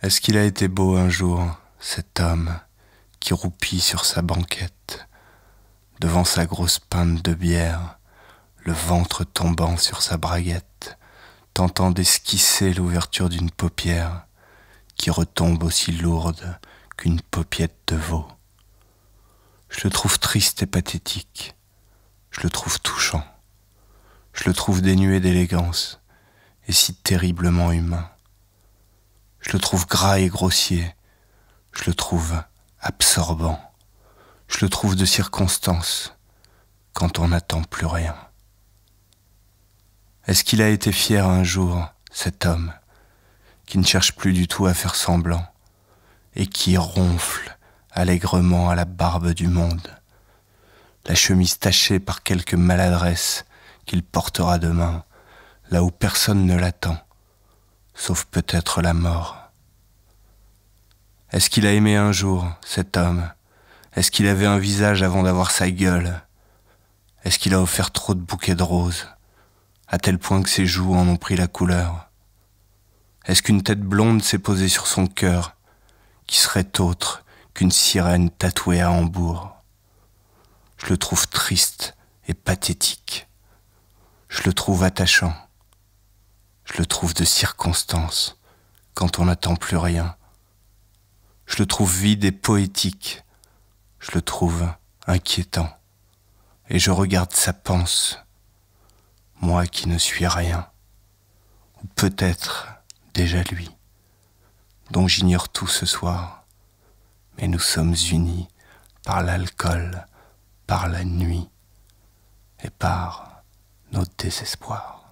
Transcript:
Est-ce qu'il a été beau un jour, cet homme qui roupit sur sa banquette, devant sa grosse pinte de bière, le ventre tombant sur sa braguette, tentant d'esquisser l'ouverture d'une paupière qui retombe aussi lourde qu'une paupiette de veau. Je le trouve triste et pathétique, je le trouve touchant, je le trouve dénué d'élégance et si terriblement humain. Je le trouve gras et grossier. Je le trouve absorbant. Je le trouve de circonstance quand on n'attend plus rien. Est-ce qu'il a été fier un jour, cet homme, qui ne cherche plus du tout à faire semblant et qui ronfle allègrement à la barbe du monde, la chemise tachée par quelque maladresse qu'il portera demain, là où personne ne l'attend, sauf peut-être la mort. Est-ce qu'il a aimé un jour, cet homme Est-ce qu'il avait un visage avant d'avoir sa gueule Est-ce qu'il a offert trop de bouquets de roses, à tel point que ses joues en ont pris la couleur Est-ce qu'une tête blonde s'est posée sur son cœur, qui serait autre qu'une sirène tatouée à Hambourg Je le trouve triste et pathétique. Je le trouve attachant. Je le trouve de circonstance, quand on n'attend plus rien. Je le trouve vide et poétique. Je le trouve inquiétant. Et je regarde sa panse, moi qui ne suis rien. Ou peut-être déjà lui, dont j'ignore tout ce soir. Mais nous sommes unis par l'alcool, par la nuit et par nos désespoirs.